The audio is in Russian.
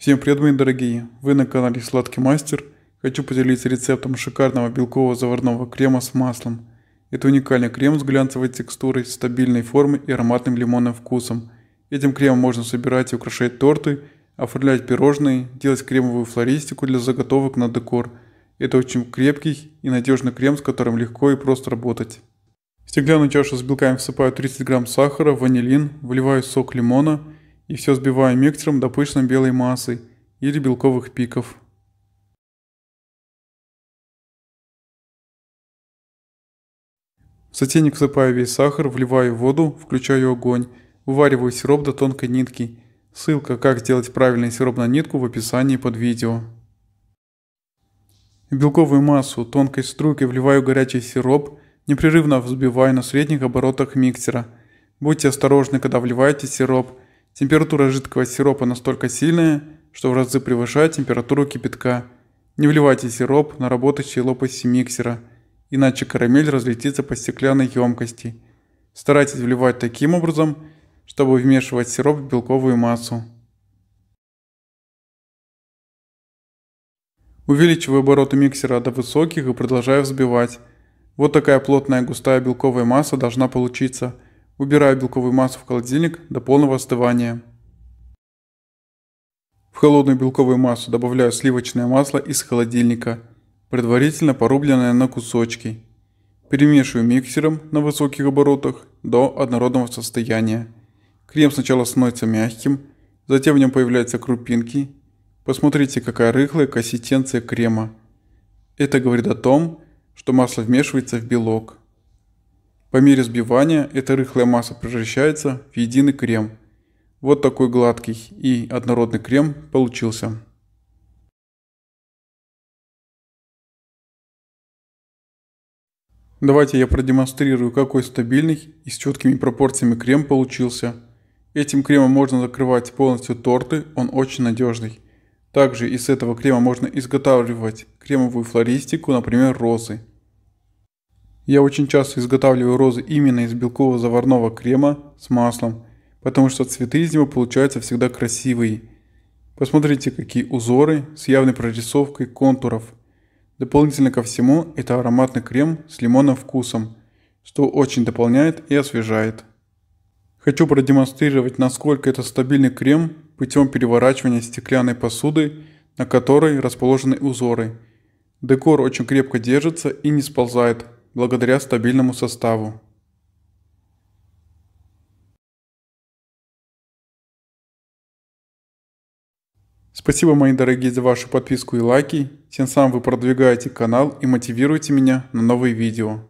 Всем привет, мои дорогие! Вы на канале Сладкий Мастер. Хочу поделиться рецептом шикарного белкового заварного крема с маслом. Это уникальный крем с глянцевой текстурой, стабильной формой и ароматным лимонным вкусом. Этим кремом можно собирать и украшать торты, оформлять пирожные, делать кремовую флористику для заготовок на декор. Это очень крепкий и надежный крем, с которым легко и просто работать. В стеклянную чашу с белками всыпаю 30 грамм сахара, ванилин, вливаю сок лимона – и все сбиваем миксером до пышной белой массы или белковых пиков. В сотейник всыпаю весь сахар, вливаю воду, включаю огонь, вывариваю сироп до тонкой нитки. Ссылка «Как сделать правильный сироп на нитку» в описании под видео. В белковую массу тонкой струйкой вливаю горячий сироп, непрерывно взбиваю на средних оборотах миксера. Будьте осторожны, когда вливаете сироп – Температура жидкого сиропа настолько сильная, что в разы превышает температуру кипятка. Не вливайте сироп на работающие лопасти миксера, иначе карамель разлетится по стеклянной емкости. Старайтесь вливать таким образом, чтобы вмешивать сироп в белковую массу. Увеличиваю обороты миксера до высоких и продолжаю взбивать. Вот такая плотная густая белковая масса должна получиться – Убираю белковую массу в холодильник до полного остывания. В холодную белковую массу добавляю сливочное масло из холодильника, предварительно порубленное на кусочки. Перемешиваю миксером на высоких оборотах до однородного состояния. Крем сначала становится мягким, затем в нем появляются крупинки. Посмотрите, какая рыхлая консистенция крема. Это говорит о том, что масло вмешивается в белок. По мере сбивания эта рыхлая масса превращается в единый крем. Вот такой гладкий и однородный крем получился. Давайте я продемонстрирую, какой стабильный и с четкими пропорциями крем получился. Этим кремом можно закрывать полностью торты, он очень надежный. Также из этого крема можно изготавливать кремовую флористику, например розы. Я очень часто изготавливаю розы именно из белкового заварного крема с маслом, потому что цветы из него получаются всегда красивые. Посмотрите, какие узоры с явной прорисовкой контуров. Дополнительно ко всему, это ароматный крем с лимонным вкусом, что очень дополняет и освежает. Хочу продемонстрировать, насколько это стабильный крем путем переворачивания стеклянной посуды, на которой расположены узоры. Декор очень крепко держится и не сползает, благодаря стабильному составу Спасибо, мои дорогие, за вашу подписку и лайки. Тем самым вы продвигаете канал и мотивируете меня на новые видео.